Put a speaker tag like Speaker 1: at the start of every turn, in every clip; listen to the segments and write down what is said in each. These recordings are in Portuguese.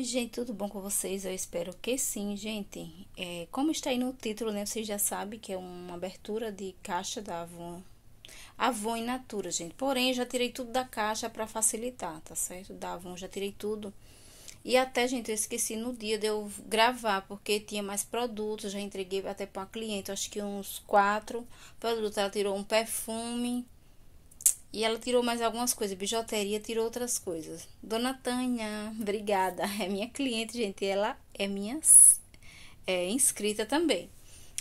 Speaker 1: Oi, gente, tudo bom com vocês? Eu espero que sim, gente. É, como está aí no título, né? Vocês já sabem que é uma abertura de caixa da Avon. Avon in natura, gente. Porém, eu já tirei tudo da caixa para facilitar, tá certo? Da Avon, já tirei tudo. E até, gente, eu esqueci no dia de eu gravar, porque tinha mais produtos. Já entreguei até para uma cliente, acho que uns quatro produtos. Ela tirou um perfume e ela tirou mais algumas coisas, bijuteria, tirou outras coisas. Dona Tânia, obrigada. É minha cliente, gente. Ela é minha é, inscrita também.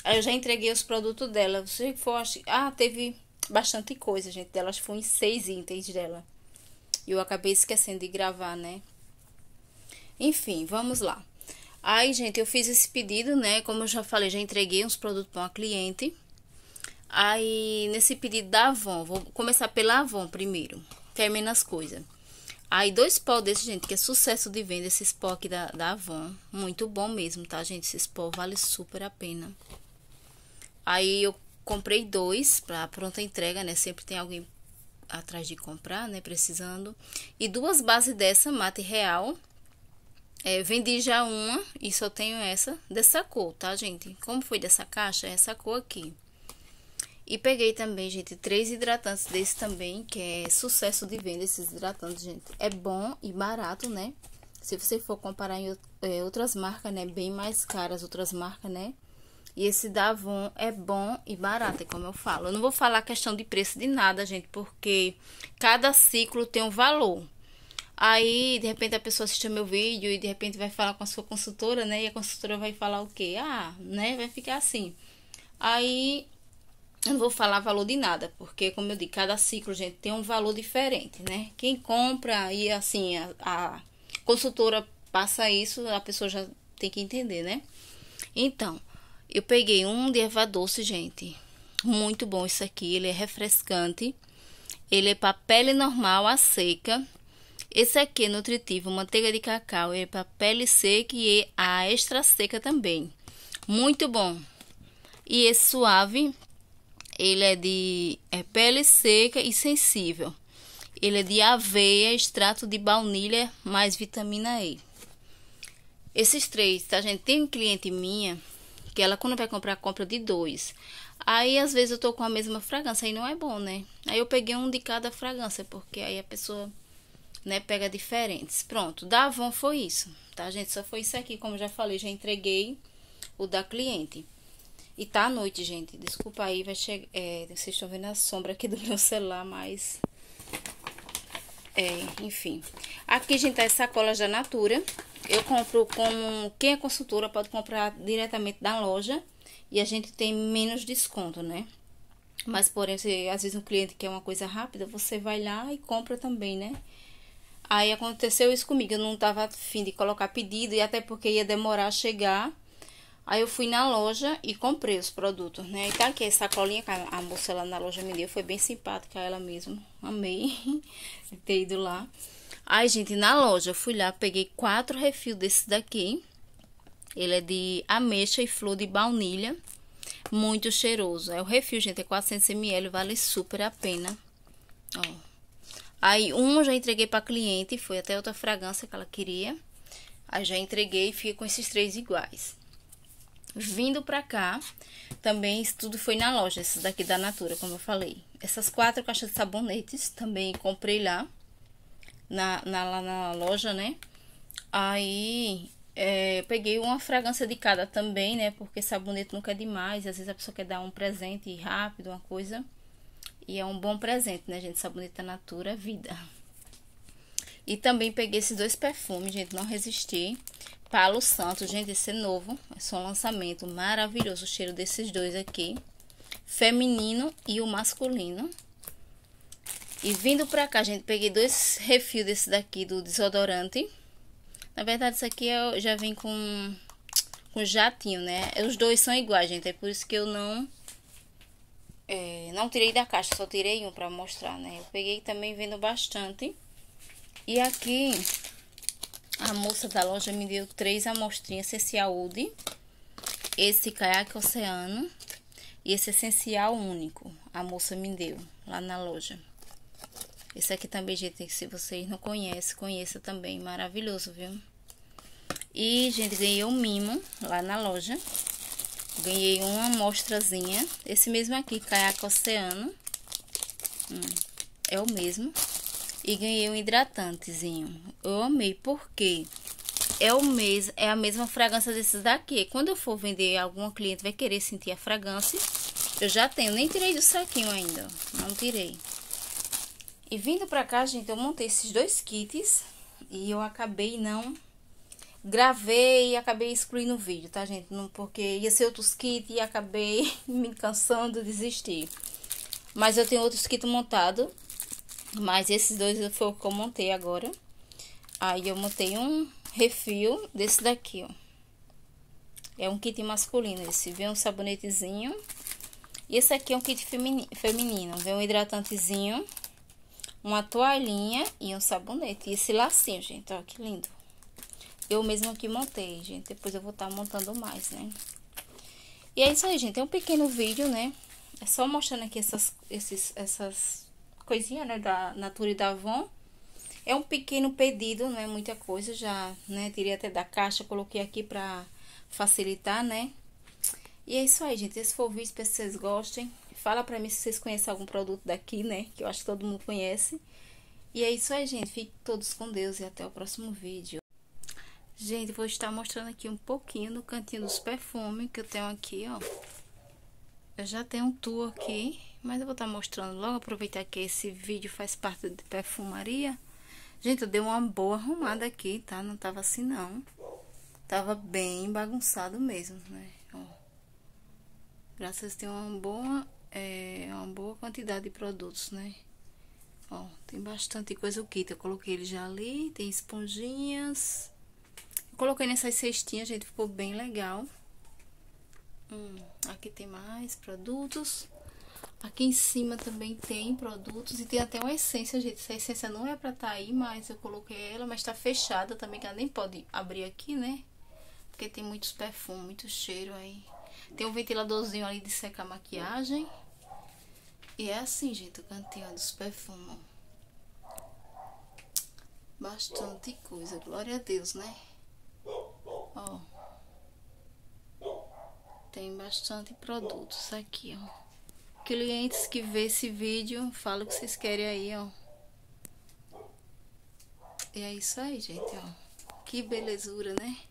Speaker 1: Aí eu já entreguei os produtos dela. Se for, acho, ah, teve bastante coisa, gente. Dela, acho que foi seis itens dela. E eu acabei esquecendo de gravar, né? Enfim, vamos lá. Aí, gente, eu fiz esse pedido, né? Como eu já falei, já entreguei uns produtos para uma cliente. Aí, nesse pedido da Avon, vou começar pela Avon primeiro, que é menos coisa. Aí, dois pó desse, gente, que é sucesso de venda, esses pó aqui da, da Avon. Muito bom mesmo, tá, gente? Esses pó vale super a pena. Aí, eu comprei dois pra pronta entrega, né? Sempre tem alguém atrás de comprar, né? Precisando. E duas bases dessa, mate real. É, vendi já uma e só tenho essa dessa cor, tá, gente? Como foi dessa caixa? Essa cor aqui. E peguei também, gente, três hidratantes desse também, que é sucesso de venda esses hidratantes, gente. É bom e barato, né? Se você for comparar em é, outras marcas, né? Bem mais caras outras marcas, né? E esse da Avon é bom e barato, é como eu falo. Eu não vou falar questão de preço de nada, gente, porque cada ciclo tem um valor. Aí, de repente, a pessoa assiste meu vídeo e, de repente, vai falar com a sua consultora, né? E a consultora vai falar o quê? Ah, né? Vai ficar assim. Aí, eu não vou falar valor de nada, porque, como eu disse, cada ciclo, gente, tem um valor diferente, né? Quem compra e, assim, a, a consultora passa isso, a pessoa já tem que entender, né? Então, eu peguei um de erva doce, gente. Muito bom isso aqui, ele é refrescante. Ele é para pele normal, a seca. Esse aqui é nutritivo, manteiga de cacau, ele é para pele seca e é a extra seca também. Muito bom. E esse é suave ele é de é pele seca e sensível. Ele é de aveia, extrato de baunilha mais vitamina E. Esses três, tá, gente? Tem um cliente minha que ela, quando vai comprar, compra de dois. Aí, às vezes, eu tô com a mesma fragrância e não é bom, né? Aí, eu peguei um de cada fragrância, porque aí a pessoa, né, pega diferentes. Pronto, da Avon foi isso, tá, gente? Só foi isso aqui, como já falei, já entreguei o da cliente. E tá à noite, gente. Desculpa aí, vai chegar. É, vocês estão vendo a sombra aqui do meu celular, mas. É, enfim. Aqui, gente, tá as sacolas da Natura. Eu compro como. Quem é consultora pode comprar diretamente da loja. E a gente tem menos desconto, né? Mas, porém, você, às vezes um cliente quer uma coisa rápida, você vai lá e compra também, né? Aí aconteceu isso comigo. Eu não tava afim de colocar pedido e até porque ia demorar a chegar. Aí eu fui na loja e comprei os produtos, né? E tá aqui a sacolinha que a moça lá na loja me deu. Foi bem simpática ela mesmo. Amei ter ido lá. Aí, gente, na loja eu fui lá, peguei quatro refil desse daqui. Ele é de ameixa e flor de baunilha. Muito cheiroso. É o refil, gente, é 400ml, vale super a pena. Ó. Aí, um eu já entreguei pra cliente, foi até outra fragrância que ela queria. Aí já entreguei e fiquei com esses três iguais. Vindo para cá, também isso tudo foi na loja, esses daqui da Natura, como eu falei. Essas quatro caixas de sabonetes também comprei lá, na, na, lá na loja, né? Aí é, peguei uma fragrância de cada também, né? Porque sabonete nunca é demais. Às vezes a pessoa quer dar um presente rápido, uma coisa. E é um bom presente, né, gente? Sabonete da Natura, vida. E também peguei esses dois perfumes, gente. Não resisti. Palo Santo, gente, esse é novo. É só um lançamento maravilhoso. O cheiro desses dois aqui. Feminino e o masculino. E vindo pra cá, gente, peguei dois refil desse daqui do desodorante. Na verdade, isso aqui eu já vem com, com jatinho, né? Os dois são iguais, gente. É por isso que eu não... É, não tirei da caixa, só tirei um pra mostrar, né? Eu peguei também vendo bastante. E aqui a moça da loja me deu três amostrinhas Esse Wood, é esse caiaque oceano e esse essencial único. A moça me deu lá na loja. Esse aqui também, gente, se vocês não conhecem, conheça também. Maravilhoso, viu? E, gente, ganhei um mimo lá na loja. Ganhei uma amostrazinha. Esse mesmo aqui, caiaque oceano. Hum, é o mesmo e ganhei um hidratantezinho. Eu amei, porque é o mes é a mesma fragrância desses daqui. Quando eu for vender, alguma cliente vai querer sentir a fragrância. Eu já tenho, nem tirei do saquinho ainda, não tirei. E vindo pra cá, gente, eu montei esses dois kits e eu acabei não gravei e acabei excluindo o vídeo, tá, gente? Não, porque ia ser outros kits e acabei me cansando, desistir. Mas eu tenho outros kits montados mas esses dois foi o que eu montei agora. Aí eu montei um refil desse daqui, ó. É um kit masculino esse. Vem um sabonetezinho. E esse aqui é um kit feminino. Vem um hidratantezinho, uma toalhinha e um sabonete. E esse lacinho, gente, ó, que lindo. Eu mesmo que montei, gente. Depois eu vou estar tá montando mais, né? E é isso aí, gente. É um pequeno vídeo, né? É só mostrando aqui essas, esses, essas coisinha, né, da Natura e da Avon. É um pequeno pedido, não é muita coisa, já, né, tirei até da caixa, coloquei aqui pra facilitar, né. E é isso aí, gente, esse foi o vídeo, espero que vocês gostem. Fala pra mim se vocês conhecem algum produto daqui, né, que eu acho que todo mundo conhece. E é isso aí, gente, fiquem todos com Deus e até o próximo vídeo. Gente, vou estar mostrando aqui um pouquinho do cantinho dos perfumes que eu tenho aqui, ó. Eu já tenho um tour aqui. Mas eu vou estar tá mostrando logo, aproveitar que esse vídeo faz parte de perfumaria. Gente, eu dei uma boa arrumada aqui, tá? Não tava assim, não. Tava bem bagunçado mesmo, né? Ó. Graças a uma boa, é, uma boa quantidade de produtos, né? Ó, tem bastante coisa o kit. Eu coloquei ele já ali, tem esponjinhas. Eu coloquei nessas cestinhas, gente, ficou bem legal. Hum, aqui tem mais produtos. Tá aqui em cima também tem produtos e tem até uma essência, gente. Essa essência não é pra tá aí, mas eu coloquei ela, mas tá fechada também, que ela nem pode abrir aqui, né? Porque tem muitos perfumes, muito cheiro aí. Tem um ventiladorzinho ali de secar maquiagem. E é assim, gente, o cantinho dos perfumes. Bastante coisa, glória a Deus, né? Ó. Tem bastante produtos aqui, ó clientes que vê esse vídeo, fala o que vocês querem aí, ó. E é isso aí, gente, ó. Que belezura, né?